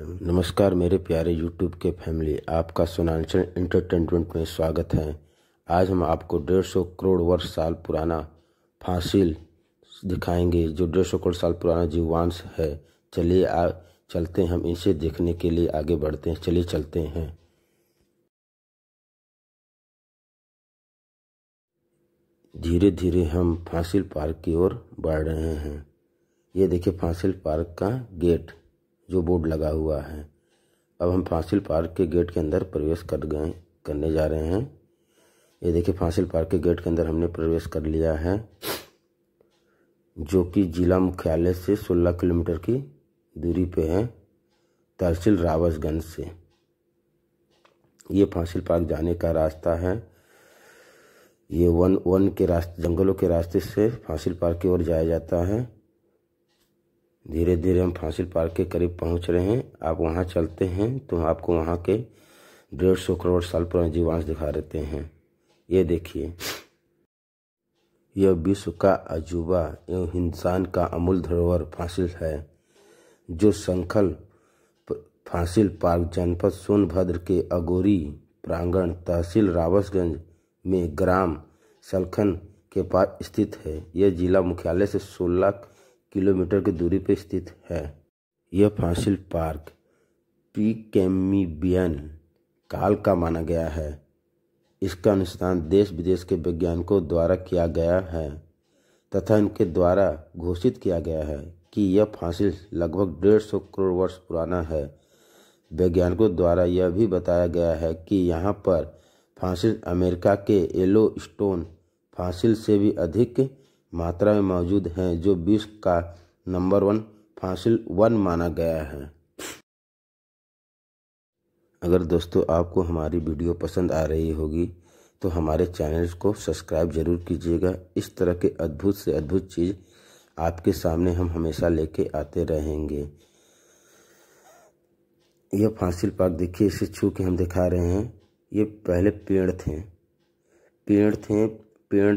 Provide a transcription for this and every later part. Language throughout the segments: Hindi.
नमस्कार मेरे प्यारे YouTube के फैमिली आपका सोनांचल इंटरटेनमेंट में स्वागत है आज हम आपको डेढ़ सौ करोड़ वर्ष साल पुराना फांसिल दिखाएंगे जो डेढ़ सौ करोड़ साल पुराना जीवांश है चलिए आ चलते हैं हम इसे देखने के लिए आगे बढ़ते हैं चलिए चलते हैं धीरे धीरे हम फांसिल पार्क की ओर बढ़ रहे हैं ये देखिए फांसिल पार्क का गेट जो बोर्ड लगा हुआ है अब हम फांसिल पार्क के गेट के अंदर प्रवेश कर गए करने जा रहे हैं ये देखिए फांसिल पार्क के गेट के अंदर हमने प्रवेश कर लिया है जो कि जिला मुख्यालय से 16 किलोमीटर की दूरी पे है तहसील रावसगंज से ये फांसिल पार्क जाने का रास्ता है ये वन वन के रास्ते जंगलों के रास्ते से फांसिल पार्क की ओर जाया जाता है धीरे धीरे हम फांसी पार्क के करीब पहुंच रहे हैं आप वहां चलते हैं तो आपको वहां के डेढ़ सौ करोड़ साल पुराने जीवांश दिखा देते हैं ये देखिए यह विश्व का अजूबा एवं इंसान का अमूल धरोहर फांसिल है जो संखल फांसिल पार्क जनपद सोनभद्र के अगोरी प्रांगण तहसील रावसगंज में ग्राम सलखन के पास स्थित है यह जिला मुख्यालय से सोलह किलोमीटर की दूरी पर स्थित है यह फांसिल पार्क प्री काल का माना गया है इसका अनुसंधान देश विदेश के वैज्ञानिकों द्वारा किया गया है तथा इनके द्वारा घोषित किया गया है कि यह फांसिल लगभग डेढ़ सौ करोड़ वर्ष पुराना है वैज्ञानिकों द्वारा यह भी बताया गया है कि यहाँ पर फांसिल अमेरिका के येलो स्टोन फांसिल से भी अधिक मात्रा में मौजूद हैं जो विश्व का नंबर वन फासिल वन माना गया है अगर दोस्तों आपको हमारी वीडियो पसंद आ रही होगी तो हमारे चैनल को सब्सक्राइब जरूर कीजिएगा इस तरह के अद्भुत से अद्भुत चीज़ आपके सामने हम हमेशा लेके आते रहेंगे यह फांसिल पाक देखिए इसे छू के हम दिखा रहे हैं ये पहले पेड़ थे पेड़ थे पेड़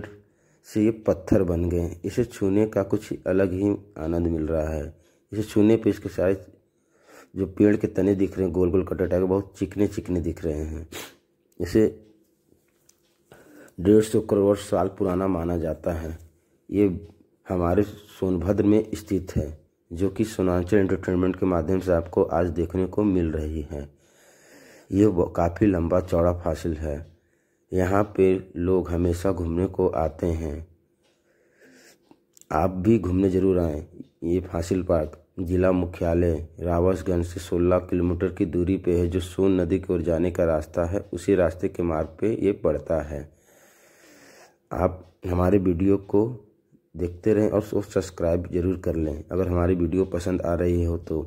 से ये पत्थर बन गए हैं इसे छूने का कुछ अलग ही आनंद मिल रहा है इसे छूने पे इसके सारे जो पेड़ के तने दिख रहे हैं गोल गोल कटे टाइप बहुत चिकने चिकने दिख रहे हैं इसे डेढ़ सौ करोड़ साल पुराना माना जाता है ये हमारे सोनभद्र में स्थित है जो कि सोनांचल एंटरटेनमेंट के माध्यम से आपको आज देखने को मिल रही है ये काफ़ी लंबा चौड़ा फासिल है यहाँ पे लोग हमेशा घूमने को आते हैं आप भी घूमने ज़रूर आएँ ये फासिल पार्क जिला मुख्यालय रावसगंज से 16 किलोमीटर की दूरी पे है जो सोन नदी की ओर जाने का रास्ता है उसी रास्ते के मार्ग पे ये पड़ता है आप हमारे वीडियो को देखते रहें और सब्सक्राइब जरूर कर लें अगर हमारी वीडियो पसंद आ रही हो तो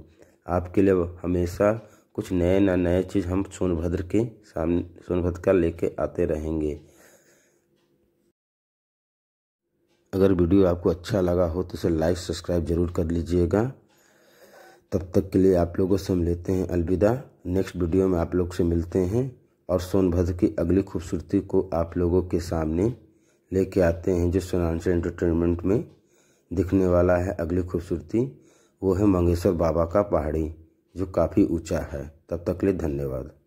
आपके लिए हमेशा कुछ नए ना नए चीज़ हम सोनभद्र के सामने सोनभद्र का लेके आते रहेंगे अगर वीडियो आपको अच्छा लगा हो तो इसे लाइक सब्सक्राइब जरूर कर लीजिएगा तब तक के लिए आप लोगों से हम लेते हैं अलविदा नेक्स्ट वीडियो में आप लोग से मिलते हैं और सोनभद्र की अगली खूबसूरती को आप लोगों के सामने लेके आते हैं जो सोनांचल एंटरटेनमेंट में दिखने वाला है अगली खूबसूरती वो है मंगेश्वर बाबा का पहाड़ी जो काफ़ी ऊंचा है तब तक के लिए धन्यवाद